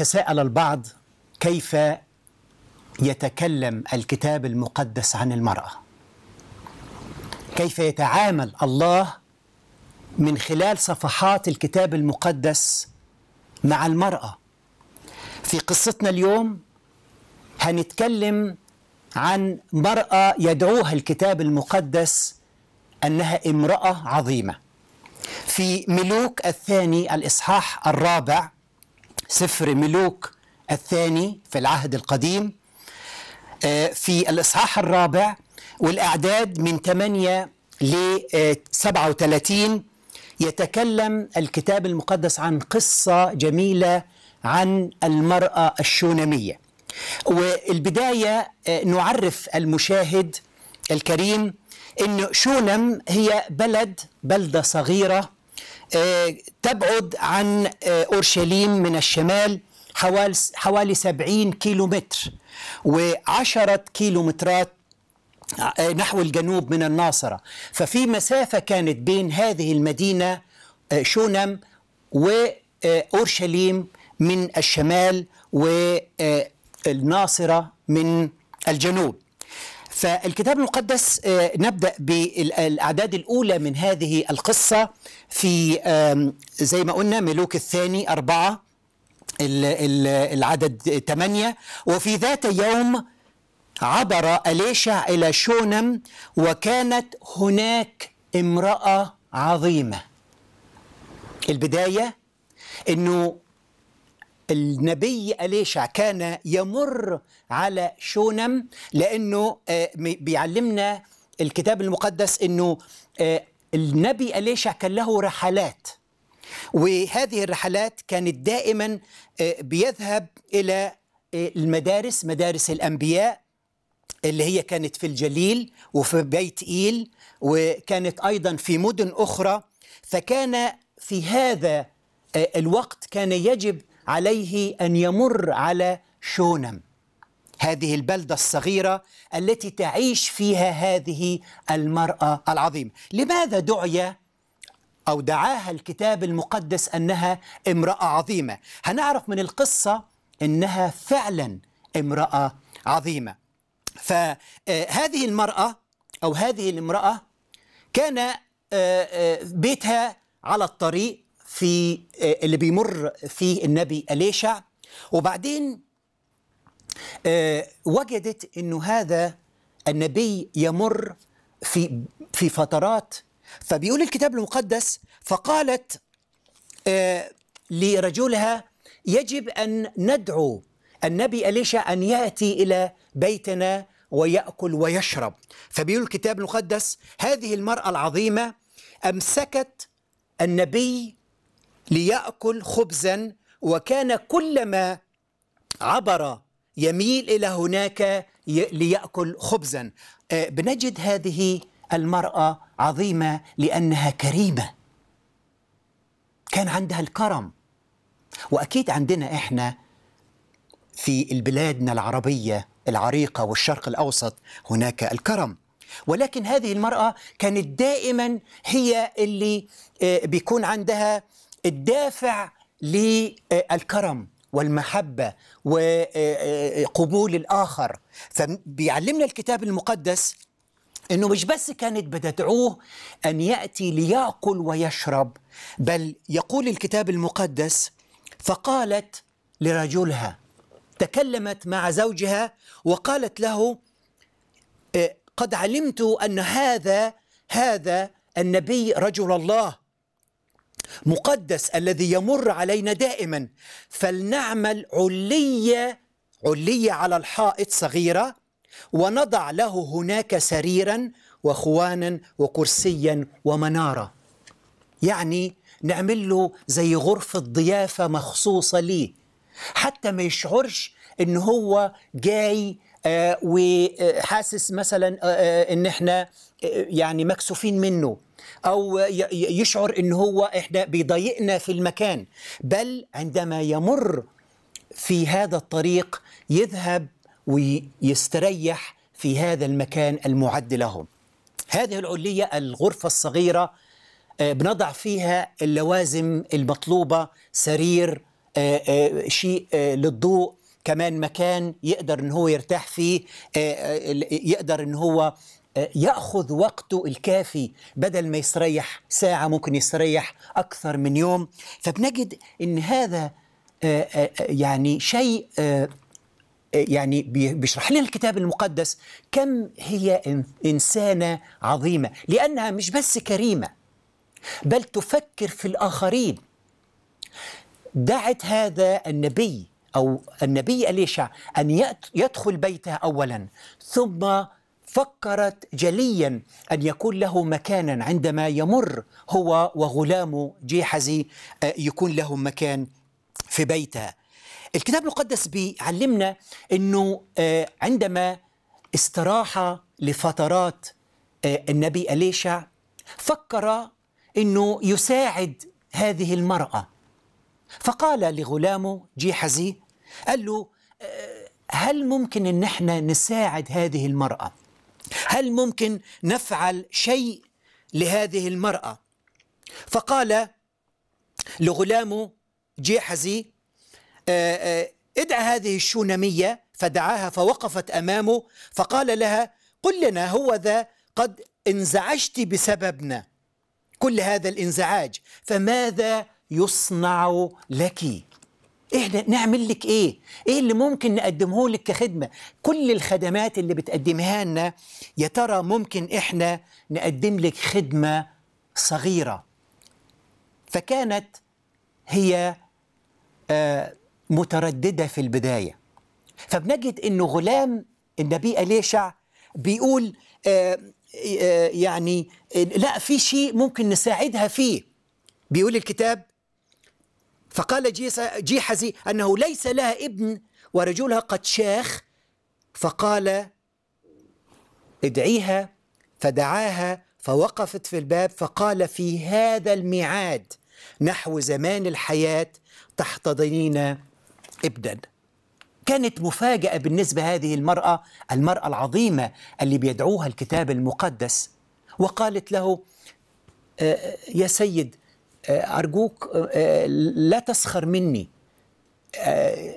يتساءل البعض كيف يتكلم الكتاب المقدس عن المرأة كيف يتعامل الله من خلال صفحات الكتاب المقدس مع المرأة في قصتنا اليوم هنتكلم عن مرأة يدعوها الكتاب المقدس أنها امرأة عظيمة في ملوك الثاني الإصحاح الرابع سفر ملوك الثاني في العهد القديم آه، في الإصحاح الرابع والأعداد من 8 ل 37 آه، يتكلم الكتاب المقدس عن قصة جميلة عن المرأة الشونمية والبداية آه، نعرف المشاهد الكريم أن شونم هي بلد بلدة صغيرة آه، تبعد عن آه، أورشليم من الشمال حوالي حوالي 70 كيلومتر و10 كيلومترات آه، نحو الجنوب من الناصرة ففي مسافة كانت بين هذه المدينة شونم وأورشليم من الشمال والناصرة من الجنوب فالكتاب المقدس آه، نبدا بالاعداد الاولى من هذه القصه في زي ما قلنا ملوك الثاني اربعه العدد ثمانيه وفي ذات يوم عبر اليشع الى شونم وكانت هناك امراه عظيمه البدايه انه النبي أليشع كان يمر على شونم لأنه آه، بيعلمنا الكتاب المقدس أنه آه، النبي أليشع كان له رحلات وهذه الرحلات كانت دائما آه، بيذهب إلى المدارس مدارس الأنبياء اللي هي كانت في الجليل وفي بيت إيل وكانت أيضا في مدن أخرى فكان في هذا الوقت كان يجب عليه ان يمر على شونم هذه البلده الصغيره التي تعيش فيها هذه المراه العظيمه لماذا دعي او دعاها الكتاب المقدس انها امراه عظيمه هنعرف من القصه انها فعلا امراه عظيمه فهذه آه، المراه او هذه الامراه كان آه، آه، بيتها على الطريق في آه، اللي بيمر فيه النبي أليشع وبعدين آه، وجدت أنه هذا النبي يمر في في فترات فبيقول الكتاب المقدس فقالت آه، لرجلها يجب أن ندعو النبي اليشع أن يأتي إلى بيتنا ويأكل ويشرب فبيقول الكتاب المقدس هذه المرأة العظيمة أمسكت النبي ليأكل خبزا وكان كلما عبر يميل إلى هناك ليأكل خبزا آه، بنجد هذه المرأة عظيمة لأنها كريمة كان عندها الكرم وأكيد عندنا إحنا في بلادنا العربية العريقة والشرق الأوسط هناك الكرم ولكن هذه المرأة كانت دائما هي اللي آه، بيكون عندها الدافع للكرم والمحبة وقبول الآخر فبيعلمنا الكتاب المقدس أنه مش بس كانت بتدعوه أن يأتي ليأكل ويشرب بل يقول الكتاب المقدس فقالت لرجلها تكلمت مع زوجها وقالت له إيه، قد علمت أن هذا هذا النبي رجل الله مقدس الذي يمر علينا دائما فلنعمل علية علية على الحائط صغيرة ونضع له هناك سريرا وخوانا وكرسيا ومنارة يعني نعمل له زي غرفة ضيافة مخصوصة ليه حتى ما يشعرش ان هو جاي آه، وحاسس مثلا آه، آه، ان احنا يعني مكسوفين منه او يشعر ان هو احنا بيضايقنا في المكان بل عندما يمر في هذا الطريق يذهب ويستريح في هذا المكان المعد لهم هذه العليه الغرفه الصغيره آه، بنضع فيها اللوازم المطلوبه سرير آه، آه، شيء للضوء كمان مكان يقدر ان هو يرتاح فيه يقدر ان هو ياخذ وقته الكافي بدل ما يستريح ساعه ممكن يستريح اكثر من يوم فبنجد ان هذا آه، آه، آه، يعني شيء يعني بيشرح لنا الكتاب المقدس كم هي انسانه عظيمه لانها مش بس كريمه بل تفكر في الاخرين دعت هذا النبي او النبي اليشع ان يدخل بيتها اولا ثم فكرت جليا ان يكون له مكانا عندما يمر هو وغلام جيحزي آه، يكون لهم مكان في بيتها. الكتاب المقدس بيعلمنا انه آه، عندما استراح لفترات آه، النبي اليشع فكر انه يساعد هذه المراه فقال لغلامه جيحزي قال له هل ممكن ان احنا نساعد هذه المراه هل ممكن نفعل شيء لهذه المرأة فقال لغلامه جيحزي آه، آه، ادع هذه الشونمية فدعاها فوقفت أمامه فقال لها قل لنا هو ذا قد انزعجت بسببنا كل هذا الانزعاج فماذا يصنع لك احنا نعمل لك ايه ايه اللي ممكن نقدمه لك كخدمه كل الخدمات اللي بتقدمها لنا يا ترى ممكن احنا نقدم لك خدمه صغيره فكانت هي آه متردده في البدايه فبنجد انه غلام النبي اليشع بيقول آه آه يعني لا في شيء ممكن نساعدها فيه بيقول الكتاب فقال جيحزي أنه ليس لها ابن ورجلها قد شاخ فقال ادعيها فدعاها فوقفت في الباب فقال في هذا الميعاد نحو زمان الحياة تحتضنين ابنا كانت مفاجأة بالنسبة هذه المرأة المرأة العظيمة اللي بيدعوها الكتاب المقدس وقالت له أه، يا سيد آه، أرجوك آه، لا تسخر مني آه،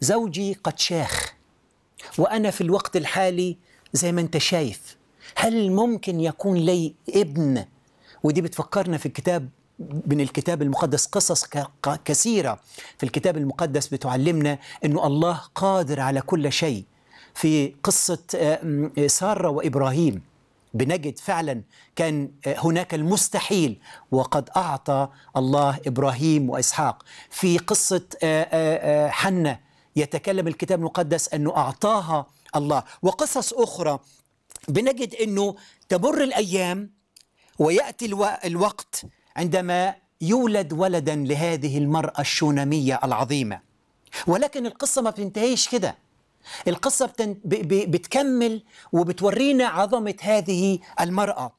زوجي قد شاخ وأنا في الوقت الحالي زي ما أنت شايف هل ممكن يكون لي ابن ودي بتفكرنا في الكتاب من الكتاب المقدس قصص كثيرة في الكتاب المقدس بتعلمنا أنه الله قادر على كل شيء في قصة سارة وإبراهيم بنجد فعلا كان آه، هناك المستحيل وقد اعطى الله ابراهيم واسحاق في قصه آه، آه، حنه يتكلم الكتاب المقدس انه اعطاها الله وقصص اخرى بنجد انه تمر الايام وياتي الوقت عندما يولد ولدا لهذه المراه الشوناميه العظيمه ولكن القصه ما بتنتهيش كده القصة بتن... ب... ب... بتكمل وبتورينا عظمة هذه المرأة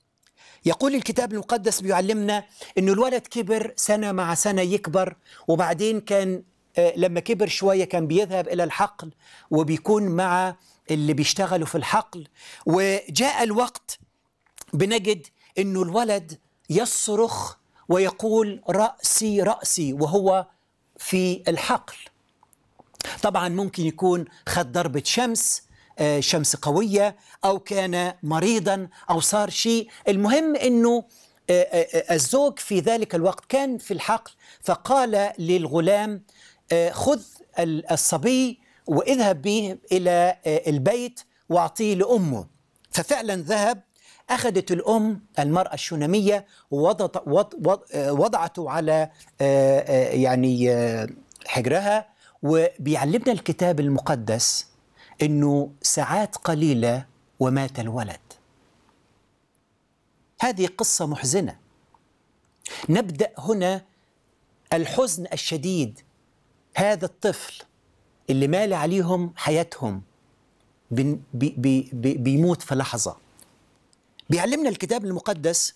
يقول الكتاب المقدس بيعلمنا أنه الولد كبر سنة مع سنة يكبر وبعدين كان آه، لما كبر شوية كان بيذهب إلى الحقل وبيكون مع اللي بيشتغلوا في الحقل وجاء الوقت بنجد أنه الولد يصرخ ويقول رأسي رأسي وهو في الحقل طبعا ممكن يكون خد ضربة شمس آه، شمس قوية أو كان مريضا أو صار شيء المهم أنه آه، آه، الزوج في ذلك الوقت كان في الحقل فقال للغلام خذ الصبي واذهب به إلى البيت واعطيه لأمه ففعلا ذهب أخذت الأم المرأة الشونامية ووضعته على يعني حجرها وبيعلمنا الكتاب المقدس انه ساعات قليله ومات الولد هذه قصه محزنه نبدا هنا الحزن الشديد هذا الطفل اللي مال عليهم حياتهم بي بي بي بيموت في لحظه بيعلمنا الكتاب المقدس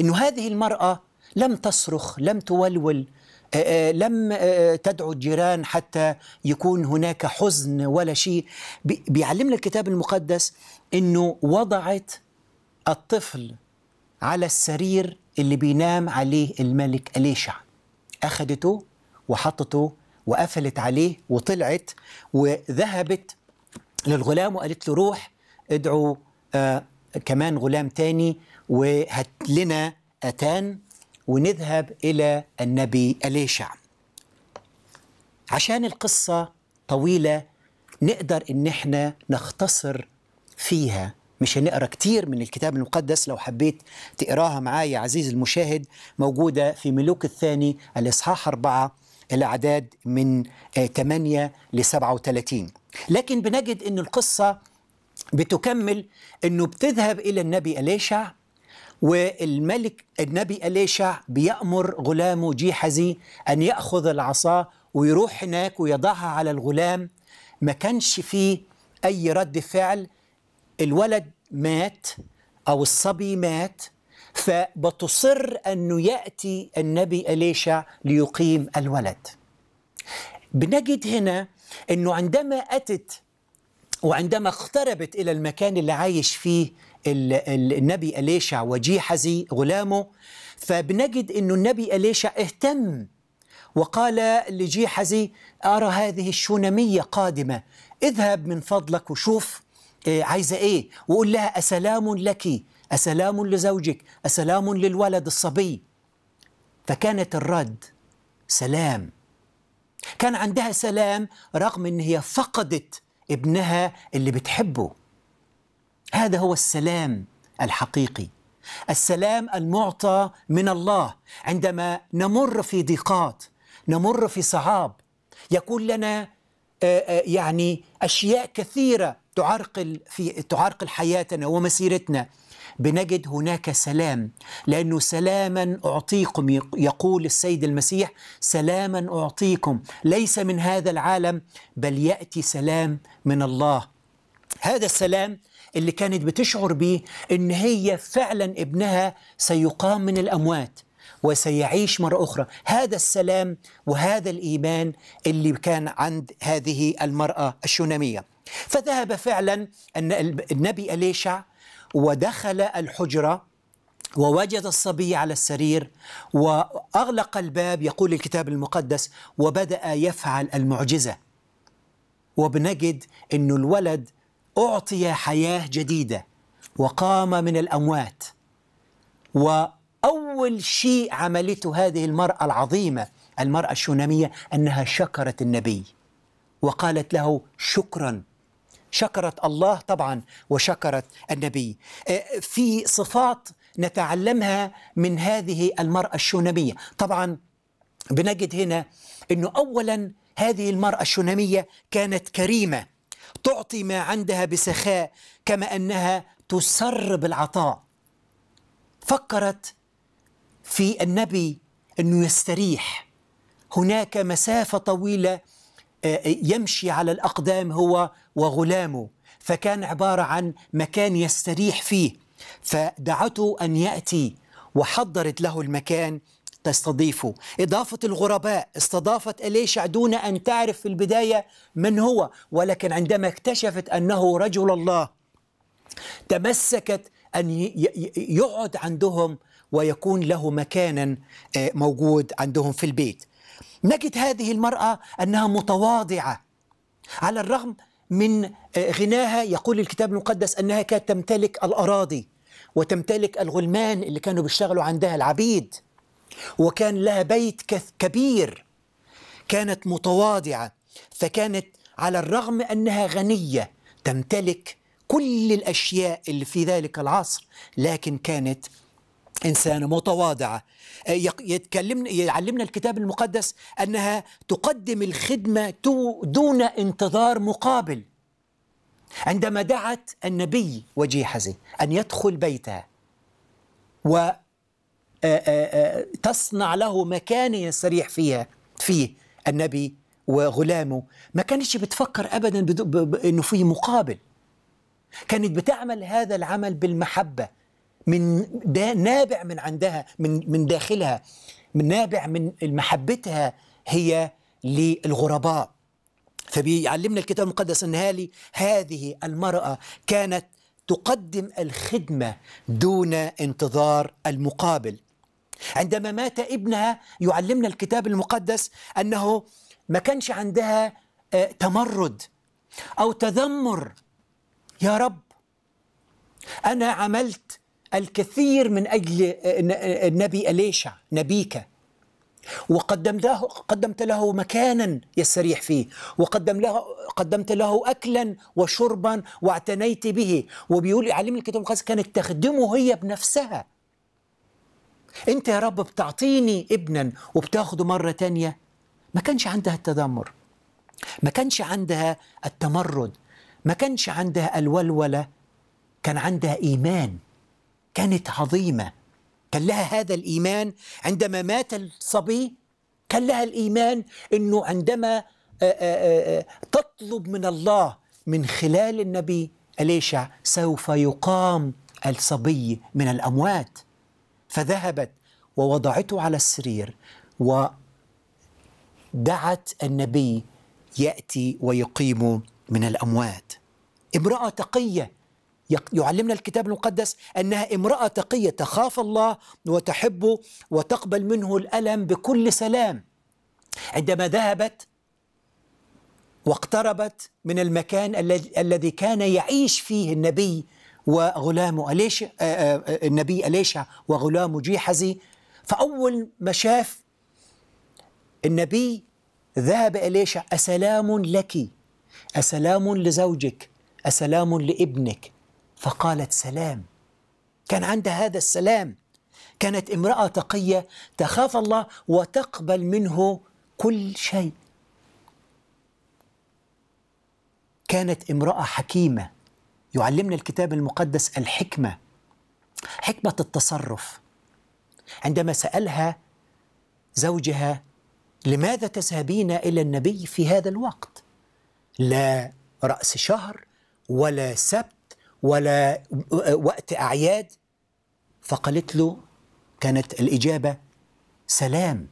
انه هذه المراه لم تصرخ لم تولول آه، آه، لم آه، تدعو الجيران حتى يكون هناك حزن ولا شيء بيعلمنا الكتاب المقدس انه وضعت الطفل على السرير اللي بينام عليه الملك أليشع اخذته وحطته وقفلت عليه وطلعت وذهبت للغلام وقالت له روح ادعو آه كمان غلام تاني وهات لنا أتان ونذهب إلى النبي أليشع عشان القصة طويلة نقدر إن إحنا نختصر فيها مش هنقرا كتير من الكتاب المقدس لو حبيت تقراها معايا عزيزي المشاهد موجودة في ملوك الثاني الإصحاح أربعة الأعداد من 8 آه، ل 37 لكن بنجد أن القصة بتكمل أنه بتذهب إلى النبي أليشع والملك النبي أليشع بيأمر غلامه جيحزي أن يأخذ العصا ويروح هناك ويضعها على الغلام ما كانش فيه أي رد فعل الولد مات أو الصبي مات فبتصر أنه يأتي النبي أليشع ليقيم الولد بنجد هنا أنه عندما أتت وعندما اقتربت إلى المكان اللي عايش فيه النبي أليشع وجيحزي غلامه فبنجد أن النبي أليشع اهتم وقال لجيحزي أرى هذه الشونمية قادمة اذهب من فضلك وشوف آه، عايزة إيه وقول لها أسلام لك أسلام لزوجك أسلام للولد الصبي فكانت الرد سلام كان عندها سلام رغم ان هي فقدت ابنها اللي بتحبه هذا هو السلام الحقيقي السلام المعطى من الله عندما نمر في ضيقات نمر في صعاب يكون لنا آه، آه، يعني اشياء كثيره تعرقل في تعرقل حياتنا ومسيرتنا بنجد هناك سلام لانه سلاما اعطيكم يقول السيد المسيح سلاما اعطيكم ليس من هذا العالم بل ياتي سلام من الله هذا السلام اللي كانت بتشعر بيه ان هي فعلا ابنها سيقام من الاموات وسيعيش مره اخرى هذا السلام وهذا الايمان اللي كان عند هذه المراه الشناميه فذهب فعلا النبي اليشع ودخل الحجره ووجد الصبي على السرير واغلق الباب يقول الكتاب المقدس وبدا يفعل المعجزه وبنجد انه الولد أعطي حياة جديدة وقام من الأموات وأول شيء عملته هذه المرأة العظيمة المرأة الشونامية أنها شكرت النبي وقالت له شكرا شكرت الله طبعا وشكرت النبي آه، في صفات نتعلمها من هذه المرأة الشونامية طبعا بنجد هنا أنه أولا هذه المرأة الشونامية كانت كريمة تعطي ما عندها بسخاء كما انها تسر بالعطاء فكرت في النبي انه يستريح هناك مسافه طويله آه، آه، يمشي على الاقدام هو وغلامه فكان عباره عن مكان يستريح فيه فدعته ان ياتي وحضرت له المكان تستضيفه إضافة الغرباء استضافت إليشع دون أن تعرف في البداية من هو ولكن عندما اكتشفت أنه رجل الله تمسكت أن يقعد عندهم ويكون له مكانا آه، موجود عندهم في البيت نجد هذه المرأة أنها متواضعة على الرغم من آه، غناها يقول الكتاب المقدس أنها كانت تمتلك الأراضي وتمتلك الغلمان اللي كانوا بيشتغلوا عندها العبيد وكان لها بيت كبير كانت متواضعه فكانت على الرغم انها غنيه تمتلك كل الاشياء اللي في ذلك العصر لكن كانت إنسانة متواضعة آه، يتكلمنا يعلمنا الكتاب المقدس أنها تقدم الخدمة دون انتظار مقابل عندما دعت النبي وجيحزي أن يدخل بيتها و آه، آه، آه، تصنع له مكان يستريح فيها فيه النبي وغلامه ما كانتش بتفكر أبدا أنه في مقابل كانت بتعمل هذا العمل بالمحبة من دا نابع من عندها من من داخلها من نابع من محبتها هي للغرباء فبيعلمنا الكتاب المقدس ان هالي هذه المراه كانت تقدم الخدمه دون انتظار المقابل عندما مات ابنها يعلمنا الكتاب المقدس أنه ما كانش عندها آه، تمرد أو تذمر يا رب أنا عملت الكثير من أجل آه، آه، النبي أليشع نبيك وقدمت له قدمت له مكانا يستريح فيه وقدم له قدمت له اكلا وشربا واعتنيت به وبيقول علم الكتاب المقدس كانت تخدمه هي بنفسها انت يا رب بتعطيني ابنا وبتاخده مره تانيه ما كانش عندها التذمر ما كانش عندها التمرد ما كانش عندها الولوله كان عندها ايمان كانت عظيمه كان لها هذا الايمان عندما مات الصبي كان لها الايمان انه عندما آه، آه، آه، تطلب من الله من خلال النبي اليشع سوف يقام الصبي من الاموات فذهبت ووضعته على السرير ودعت النبي ياتي ويقيم من الاموات امراه تقيه يعلمنا الكتاب المقدس انها امراه تقيه تخاف الله وتحبه وتقبل منه الالم بكل سلام عندما ذهبت واقتربت من المكان الذي كان يعيش فيه النبي وغلام أليش آه، آه، آه، النبي أليشع وغلام جيحزي فأول ما شاف النبي ذهب إليشع أسلام لك أسلام لزوجك أسلام لابنك فقالت سلام كان عندها هذا السلام كانت امرأة تقية تخاف الله وتقبل منه كل شيء كانت امرأة حكيمة يعلمنا الكتاب المقدس الحكمة حكمة التصرف عندما سألها زوجها لماذا تذهبين إلى النبي في هذا الوقت لا رأس شهر ولا سبت ولا وقت أعياد فقالت له كانت الإجابة سلام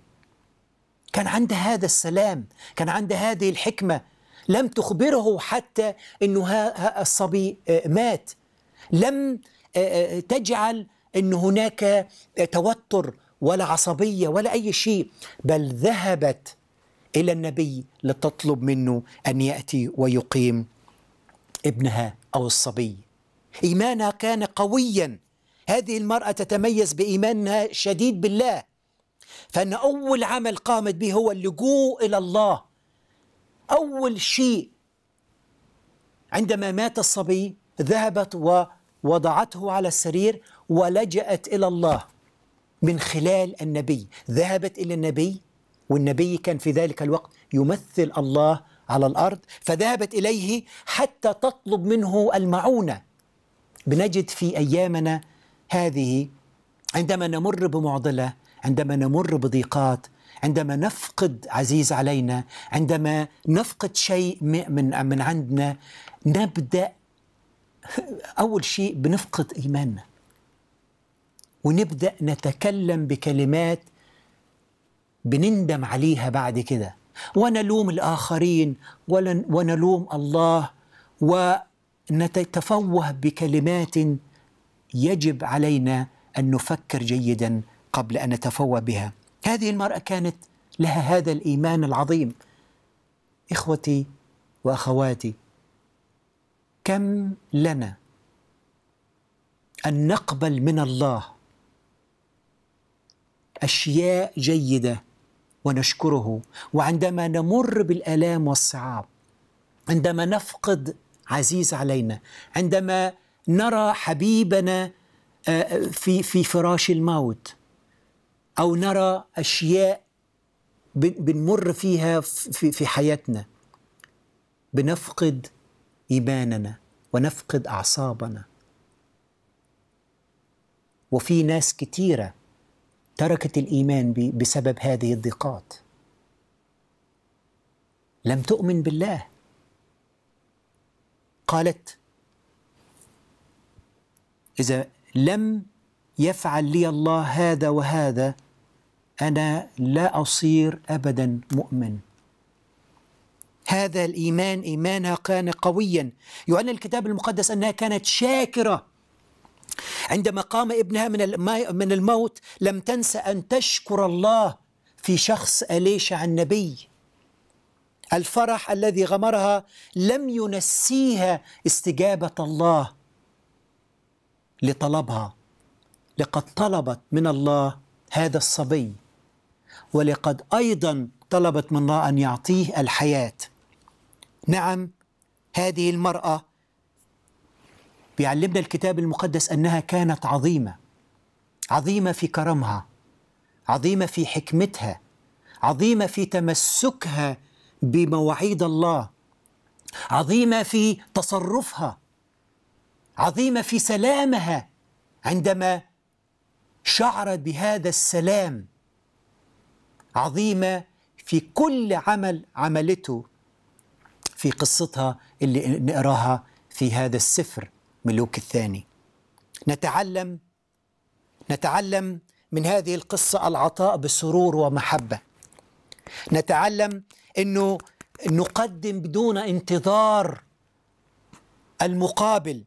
كان عندها هذا السلام كان عندها هذه الحكمة لم تخبره حتى أنه الصبي آه، مات لم آه، آه، تجعل أن هناك توتر ولا عصبية ولا أي شيء بل ذهبت إلى النبي لتطلب منه أن يأتي ويقيم ابنها أو الصبي إيمانها كان قويا هذه المرأة تتميز بإيمانها شديد بالله فأن أول عمل قامت به هو اللجوء إلى الله أول شيء عندما مات الصبي ذهبت ووضعته على السرير ولجأت إلى الله من خلال النبي ذهبت إلى النبي والنبي كان في ذلك الوقت يمثل الله على الأرض فذهبت إليه حتى تطلب منه المعونة بنجد في أيامنا هذه عندما نمر بمعضلة عندما نمر بضيقات عندما نفقد عزيز علينا عندما نفقد شيء من من عندنا نبدا اول شيء بنفقد ايماننا ونبدا نتكلم بكلمات بنندم عليها بعد كده ونلوم الآخرين ونلوم الله ونتفوه بكلمات يجب علينا أن نفكر جيدا قبل أن نتفوه بها هذه المرأة كانت لها هذا الإيمان العظيم إخوتي وأخواتي كم لنا أن نقبل من الله أشياء جيدة ونشكره وعندما نمر بالآلام والصعاب عندما نفقد عزيز علينا عندما نرى حبيبنا آه، آه، في في فراش الموت او نرى اشياء بنمر فيها في حياتنا بنفقد ايماننا ونفقد اعصابنا وفي ناس كتيره تركت الايمان بسبب هذه الضيقات لم تؤمن بالله قالت اذا لم يفعل لي الله هذا وهذا انا لا اصير ابدا مؤمن هذا الايمان ايمانها كان قويا يعلن الكتاب المقدس انها كانت شاكره عندما قام ابنها من من الموت لم تنس ان تشكر الله في شخص اليشع النبي الفرح الذي غمرها لم ينسيها استجابه الله لطلبها لقد طلبت من الله هذا الصبي ولقد ايضا طلبت من الله ان يعطيه الحياه نعم هذه المراه بيعلمنا الكتاب المقدس انها كانت عظيمه عظيمه في كرمها عظيمه في حكمتها عظيمه في تمسكها بمواعيد الله عظيمه في تصرفها عظيمه في سلامها عندما شعرت بهذا السلام عظيمه في كل عمل عملته في قصتها اللي نقراها في هذا السفر ملوك الثاني نتعلم نتعلم من هذه القصه العطاء بسرور ومحبه نتعلم انه نقدم بدون انتظار المقابل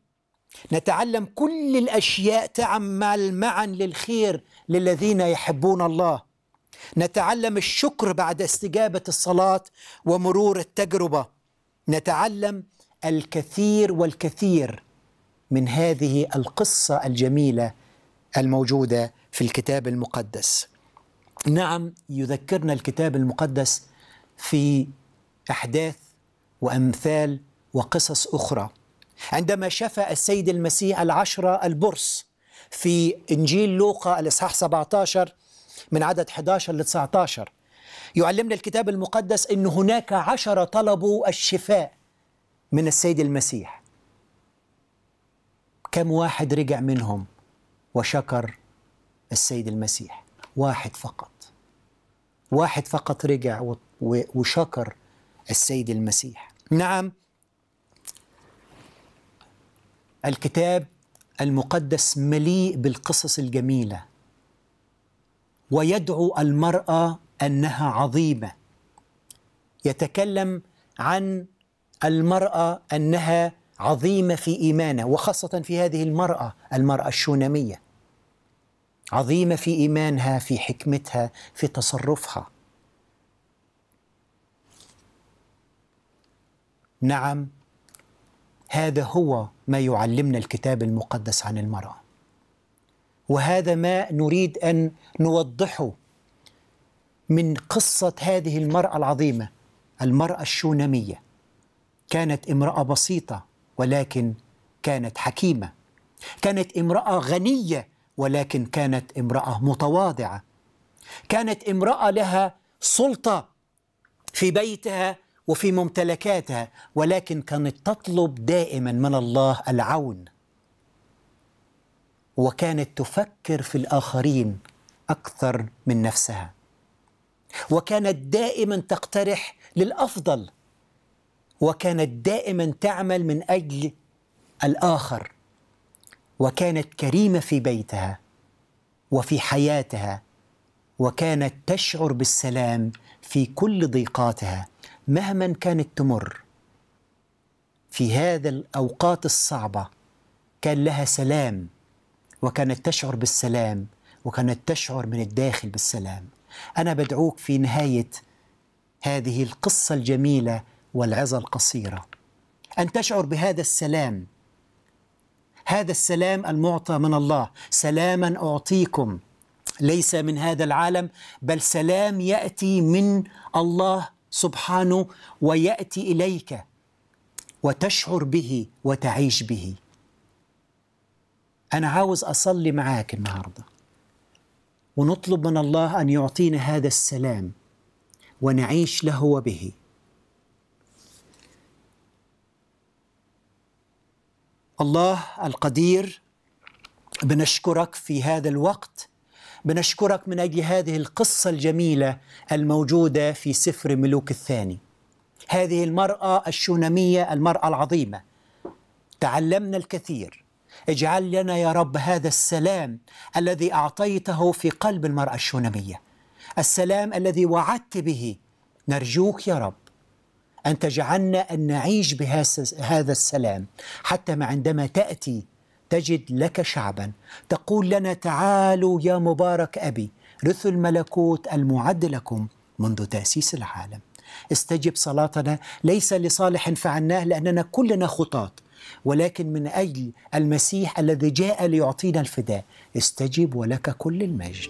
نتعلم كل الاشياء تعمل معا للخير للذين يحبون الله نتعلم الشكر بعد استجابة الصلاة ومرور التجربة نتعلم الكثير والكثير من هذه القصة الجميلة الموجودة في الكتاب المقدس نعم يذكرنا الكتاب المقدس في أحداث وأمثال وقصص أخرى عندما شفى السيد المسيح العشرة البرص في إنجيل لوقا الإصحاح 17 من عدد 11 ل 19 يعلمنا الكتاب المقدس أن هناك عشرة طلبوا الشفاء من السيد المسيح كم واحد رجع منهم وشكر السيد المسيح واحد فقط واحد فقط رجع وشكر السيد المسيح نعم الكتاب المقدس مليء بالقصص الجميله ويدعو المراه انها عظيمه يتكلم عن المراه انها عظيمه في إيمانها وخاصه في هذه المراه المراه الشونميه عظيمه في ايمانها في حكمتها في تصرفها نعم هذا هو ما يعلمنا الكتاب المقدس عن المراه وهذا ما نريد ان نوضحه من قصه هذه المراه العظيمه المراه الشونميه كانت امراه بسيطه ولكن كانت حكيمه كانت امراه غنيه ولكن كانت امراه متواضعه كانت امراه لها سلطه في بيتها وفي ممتلكاتها ولكن كانت تطلب دائما من الله العون وكانت تفكر في الاخرين اكثر من نفسها وكانت دائما تقترح للافضل وكانت دائما تعمل من اجل الاخر وكانت كريمه في بيتها وفي حياتها وكانت تشعر بالسلام في كل ضيقاتها مهما كانت تمر في هذا الاوقات الصعبه كان لها سلام وكانت تشعر بالسلام وكانت تشعر من الداخل بالسلام انا بدعوك في نهايه هذه القصه الجميله والعظه القصيره ان تشعر بهذا السلام هذا السلام المعطى من الله سلاما اعطيكم ليس من هذا العالم بل سلام ياتي من الله سبحانه وياتي اليك وتشعر به وتعيش به أنا عاوز أصلي معاك النهاردة ونطلب من الله أن يعطينا هذا السلام ونعيش له وبه الله القدير بنشكرك في هذا الوقت بنشكرك من اجل هذه القصه الجميله الموجوده في سفر ملوك الثاني. هذه المراه الشوناميه المراه العظيمه. تعلمنا الكثير اجعل لنا يا رب هذا السلام الذي اعطيته في قلب المراه الشونميه السلام الذي وعدت به نرجوك يا رب ان تجعلنا ان نعيش بهذا السلام حتى ما عندما تاتي تجد لك شعبا تقول لنا تعالوا يا مبارك ابي رثوا الملكوت المعد لكم منذ تاسيس العالم استجب صلاتنا ليس لصالح فعلناه لاننا كلنا خطاط ولكن من أجل المسيح الذي جاء ليعطينا الفداء استجب ولك كل المجد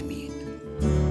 آمين